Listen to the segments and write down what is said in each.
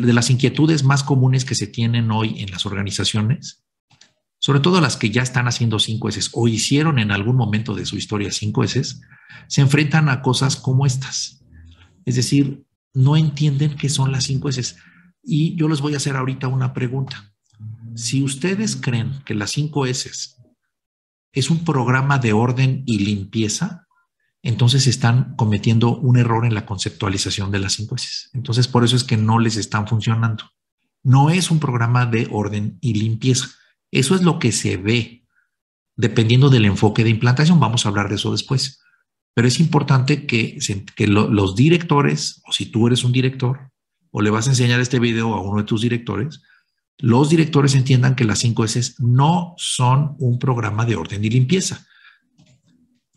de, las inquietudes más comunes que se tienen hoy en las organizaciones, sobre todo las que ya están haciendo cinco s o hicieron en algún momento de su historia cinco s se enfrentan a cosas como estas. Es decir, no entienden qué son las cinco s Y yo les voy a hacer ahorita una pregunta. Si ustedes creen que las cinco s es un programa de orden y limpieza, entonces están cometiendo un error en la conceptualización de las cinco S. Entonces, por eso es que no les están funcionando. No es un programa de orden y limpieza. Eso es lo que se ve, dependiendo del enfoque de implantación. Vamos a hablar de eso después. Pero es importante que, los directores, o si tú eres un director, o le vas a enseñar este video a uno de tus directores, los directores entiendan que las cinco S no son un programa de orden y limpieza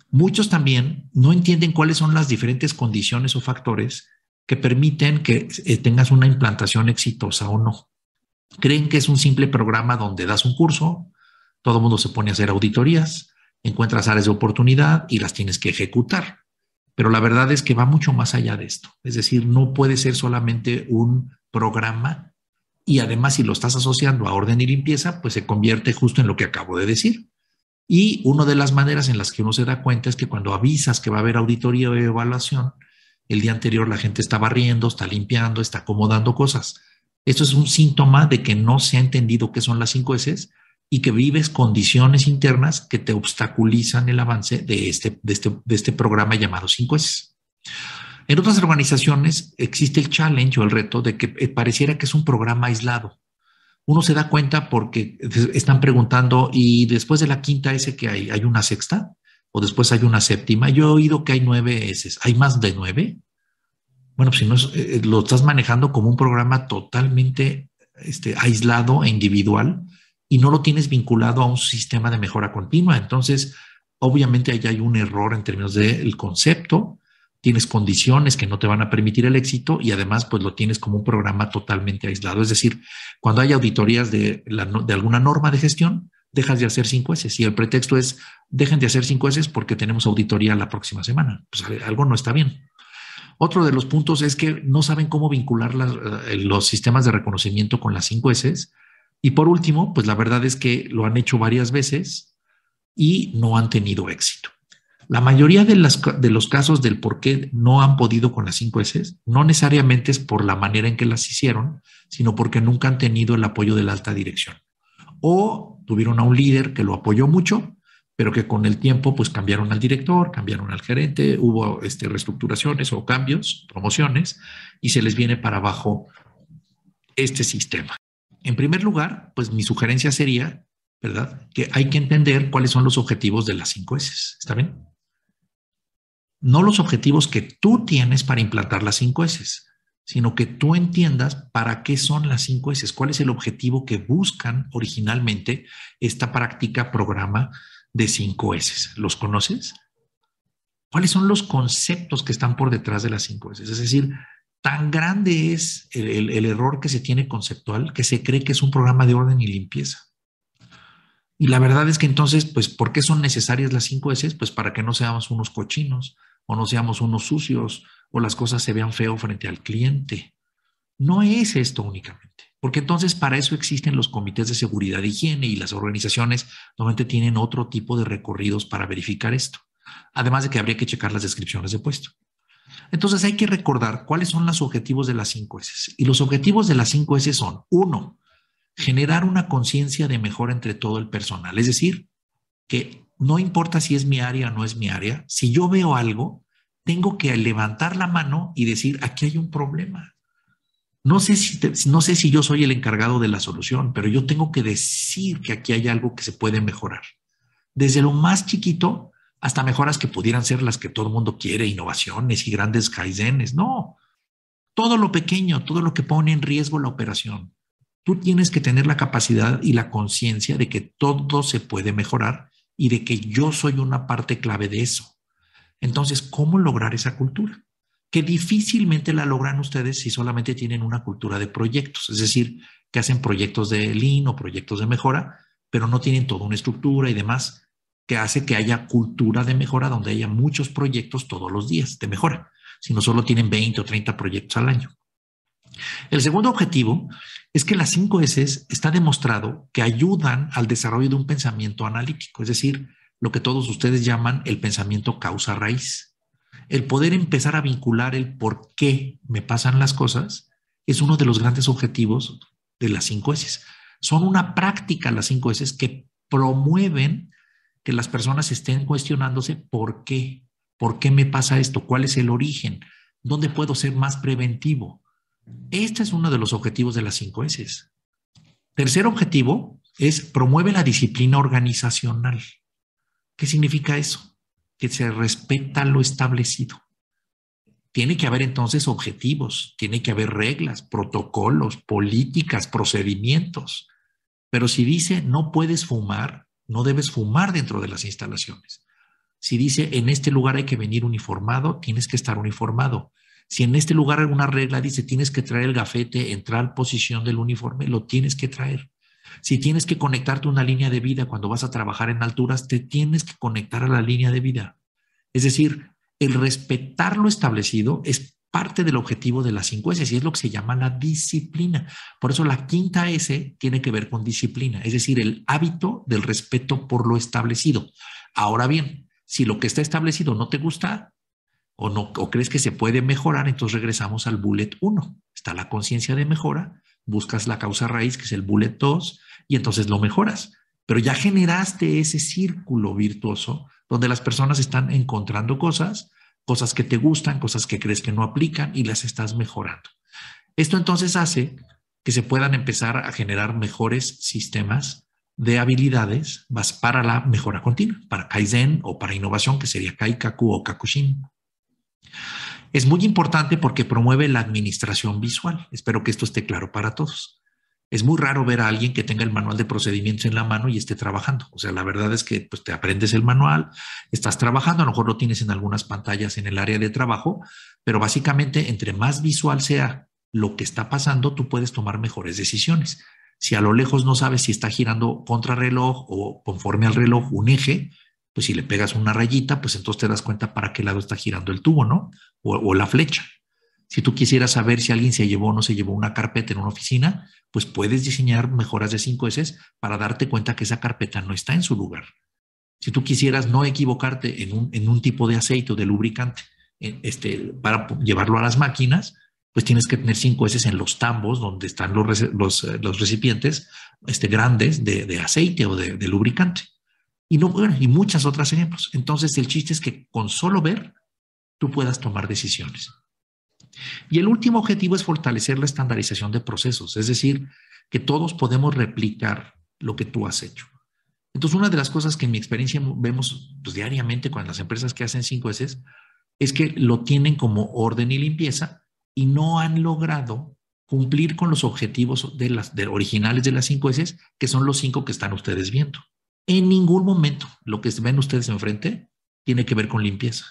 Muchos también no entienden cuáles son las diferentes condiciones o factores que permiten que eh, tengas una implantación exitosa o no. Creen que es un simple programa donde das un curso, todo el mundo se pone a hacer auditorías, encuentras áreas de oportunidad y las tienes que ejecutar. Pero la verdad es que va mucho más allá de esto. Es decir, no puede ser solamente un programa y además si lo estás asociando a orden y limpieza, pues se convierte justo en lo que acabo de decir. Y una de las maneras en las que uno se da cuenta es que cuando avisas que va a haber auditoría de evaluación, el día anterior la gente está barriendo, está limpiando, está acomodando cosas. Esto es un síntoma de que no se ha entendido qué son las cinco S y que vives condiciones internas que te obstaculizan el avance de este, este, este programa llamado cinco s En otras organizaciones existe el challenge o el reto de que eh, pareciera que es un programa aislado uno se da cuenta porque están preguntando, y después de la quinta S que hay, ¿hay una sexta? O después hay una séptima. Yo he oído que hay nueve S. ¿Hay más de nueve? Bueno, pues si no, eh, eh, lo estás manejando como un programa totalmente este, aislado e individual y no lo tienes vinculado a un sistema de mejora continua. Entonces, obviamente ahí hay un error en términos del concepto tienes condiciones que no te van a permitir el éxito y además pues lo tienes como un programa totalmente aislado. Es decir, cuando hay auditorías de, de alguna norma de gestión, dejas de hacer cinco S y el pretexto es dejen de hacer cinco S porque tenemos auditoría la próxima semana. Pues eh, algo no está bien. Otro de los puntos es que no saben cómo vincular eh, los sistemas de reconocimiento con las cinco S. Y por último, pues la verdad es que lo han hecho varias veces y no han tenido éxito. La mayoría de, los casos del por qué no han podido con las cinco S no necesariamente es por la manera en que las hicieron, sino porque nunca han tenido el apoyo de la alta dirección. O tuvieron a un líder que lo apoyó mucho, pero que con el tiempo pues cambiaron al director, cambiaron al gerente, hubo este, reestructuraciones o cambios, promociones, y se les viene para abajo este sistema. En primer lugar, pues mi sugerencia sería, ¿verdad? Que hay que entender cuáles son los objetivos de las cinco S. ¿Está bien? no los objetivos que tú tienes para implantar las cinco S, sino que tú entiendas para qué son las cinco S, cuál es el objetivo que buscan originalmente esta práctica, programa de cinco S. ¿Los conoces? ¿Cuáles son los conceptos que están por detrás de las cinco S? Es decir, tan grande es el, error que se tiene conceptual que se cree que es un programa de orden y limpieza. Y la verdad es que entonces, pues, ¿por qué son necesarias las cinco S? Pues para que no seamos unos cochinos, o no seamos unos sucios, o las cosas se vean feo frente al cliente. No es esto únicamente, porque entonces para eso existen los comités de seguridad e higiene y las organizaciones normalmente tienen otro tipo de recorridos para verificar esto, además de que habría que checar las descripciones de puesto. Entonces hay que recordar cuáles son los objetivos de las cinco S. Y los objetivos de las cinco S son, uno, generar una conciencia de mejor entre todo el personal, es decir, que no importa si es mi área o no es mi área, si yo veo algo, tengo que levantar la mano y decir, aquí hay un problema. No sé, si no sé si yo soy el encargado de la solución, pero yo tengo que decir que aquí hay algo que se puede mejorar. Desde lo más chiquito hasta mejoras que pudieran ser las que todo el mundo quiere, innovaciones y grandes kaizenes. No, todo lo pequeño, todo lo que pone en riesgo la operación. Tú tienes que tener la capacidad y la conciencia de que todo se puede mejorar y de que yo soy una parte clave de eso. Entonces, ¿cómo lograr esa cultura? Que difícilmente la logran ustedes si solamente tienen una cultura de proyectos, es decir, que hacen proyectos de Lean o proyectos de mejora, pero no tienen toda una estructura y demás que hace que haya cultura de mejora donde haya muchos proyectos todos los días de mejora, sino solo tienen 20 o 30 proyectos al año. El segundo objetivo es que las cinco S está demostrado que ayudan al desarrollo de un pensamiento analítico, es decir, lo que todos ustedes llaman el pensamiento causa-raíz. El poder empezar a vincular el por qué me pasan las cosas es uno de los grandes objetivos de las cinco S. Son una práctica las cinco S que promueven que las personas estén cuestionándose por qué, por qué me pasa esto, cuál es el origen, dónde puedo ser más preventivo, este es uno de los objetivos de las cinco S. Tercer objetivo es promueve la disciplina organizacional. ¿Qué significa eso? Que se respeta lo establecido. Tiene que haber entonces objetivos, tiene que haber reglas, protocolos, políticas, procedimientos. Pero si dice no puedes fumar, no debes fumar dentro de las instalaciones. Si dice en este lugar hay que venir uniformado, tienes que estar uniformado. Si en este lugar alguna regla dice tienes que traer el gafete entrar posición del uniforme, lo tienes que traer. Si tienes que conectarte a una línea de vida cuando vas a trabajar en alturas, te tienes que conectar a la línea de vida. Es decir, el respetar lo establecido es parte del objetivo de las cinco S y es lo que se llama la disciplina. Por eso la quinta S tiene que ver con disciplina, es decir, el hábito del respeto por lo establecido. Ahora bien, si lo que está establecido no te gusta, o, crees que se puede mejorar, entonces regresamos al bullet 1. Está la conciencia de mejora, buscas la causa raíz, que es el bullet 2, y entonces lo mejoras. Pero ya generaste ese círculo virtuoso donde las personas están encontrando cosas, cosas que te gustan, cosas que crees que no aplican y las estás mejorando. Esto entonces hace que se puedan empezar a generar mejores sistemas de habilidades más para la mejora continua, para Kaizen o para innovación, que sería Kaikaku o Kakushin. Es muy importante porque promueve la administración visual. Espero que esto esté claro para todos. Es muy raro ver a alguien que tenga el manual de procedimientos en la mano y esté trabajando. O sea, la verdad es que pues, te aprendes el manual, estás trabajando, a lo mejor lo tienes en algunas pantallas en el área de trabajo, pero básicamente entre más visual sea lo que está pasando, tú puedes tomar mejores decisiones. Si a lo lejos no sabes si está girando contra reloj o conforme al reloj un eje, pues si le pegas una rayita, pues entonces te das cuenta para qué lado está girando el tubo, ¿no? O, la flecha. Si tú quisieras saber si alguien se llevó o no se llevó una carpeta en una oficina, pues puedes diseñar mejoras de 5S para darte cuenta que esa carpeta no está en su lugar. Si tú quisieras no equivocarte en un, tipo de aceite o de lubricante este, para llevarlo a las máquinas, pues tienes que tener cinco s en los tambos donde están los, eh, los, recipientes este, grandes de, aceite o de lubricante. Y, muchas otras ejemplos. Entonces, el chiste es que con solo ver, tú puedas tomar decisiones. Y el último objetivo es fortalecer la estandarización de procesos, es decir, que todos podemos replicar lo que tú has hecho. Entonces, una de las cosas que en mi experiencia vemos pues, diariamente con las empresas que hacen 5S es que lo tienen como orden y limpieza y no han logrado cumplir con los objetivos de las, originales de las 5S, que son los cinco que están ustedes viendo. En ningún momento lo que ven ustedes enfrente tiene que ver con limpieza.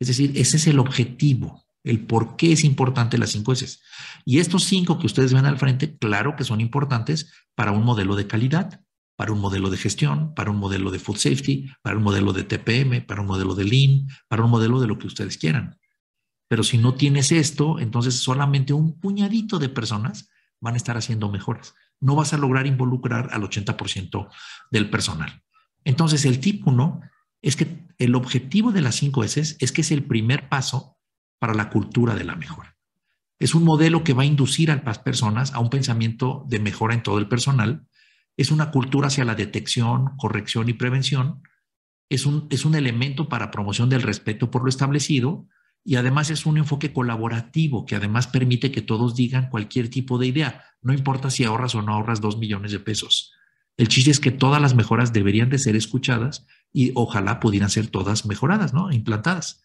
Es decir, ese es el objetivo, el por qué es importante las cinco S. Y estos cinco que ustedes ven al frente, claro que son importantes para un modelo de calidad, para un modelo de gestión, para un modelo de food safety, para un modelo de TPM, para un modelo de Lean, para un modelo de lo que ustedes quieran. Pero si no tienes esto, entonces solamente un puñadito de personas van a estar haciendo mejoras. No vas a lograr involucrar al 80% del personal. Entonces, el tip 1 es que el objetivo de las 5 S es que es el primer paso para la cultura de la mejora. Es un modelo que va a inducir a las personas a un pensamiento de mejora en todo el personal. Es una cultura hacia la detección, corrección y prevención. Es un, es un elemento para promoción del respeto por lo establecido y además es un enfoque colaborativo que además permite que todos digan cualquier tipo de idea, no importa si ahorras o no ahorras dos millones de pesos. El chiste es que todas las mejoras deberían de ser escuchadas y ojalá pudieran ser todas mejoradas, ¿no? Implantadas.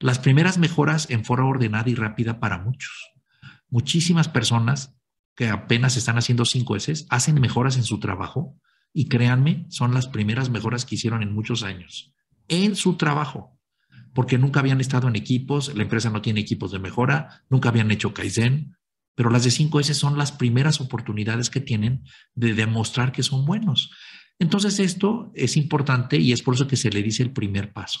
Las primeras mejoras en forma ordenada y rápida para muchos. Muchísimas personas que apenas están haciendo cinco S hacen mejoras en su trabajo y créanme, son las primeras mejoras que hicieron en muchos años en su trabajo porque nunca habían estado en equipos, la empresa no tiene equipos de mejora, nunca habían hecho Kaizen, pero las de 5S son las primeras oportunidades que tienen de demostrar que son buenos. Entonces esto es importante y es por eso que se le dice el primer paso,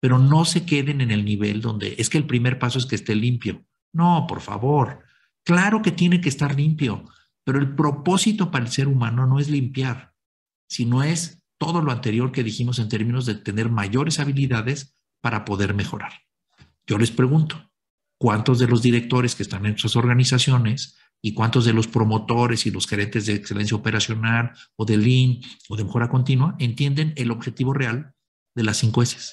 pero no se queden en el nivel donde es que el primer paso es que esté limpio. No, por favor, claro que tiene que estar limpio, pero el propósito para el ser humano no es limpiar, sino es todo lo anterior que dijimos en términos de tener mayores habilidades para poder mejorar. Yo les pregunto, ¿cuántos de los directores que están en sus organizaciones y cuántos de los promotores y los gerentes de excelencia operacional o de Lean o de mejora continua entienden el objetivo real de las 5 S?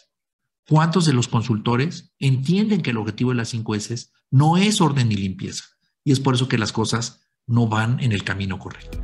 ¿Cuántos de los consultores entienden que el objetivo de las 5 S no es orden y limpieza? Y es por eso que las cosas no van en el camino correcto.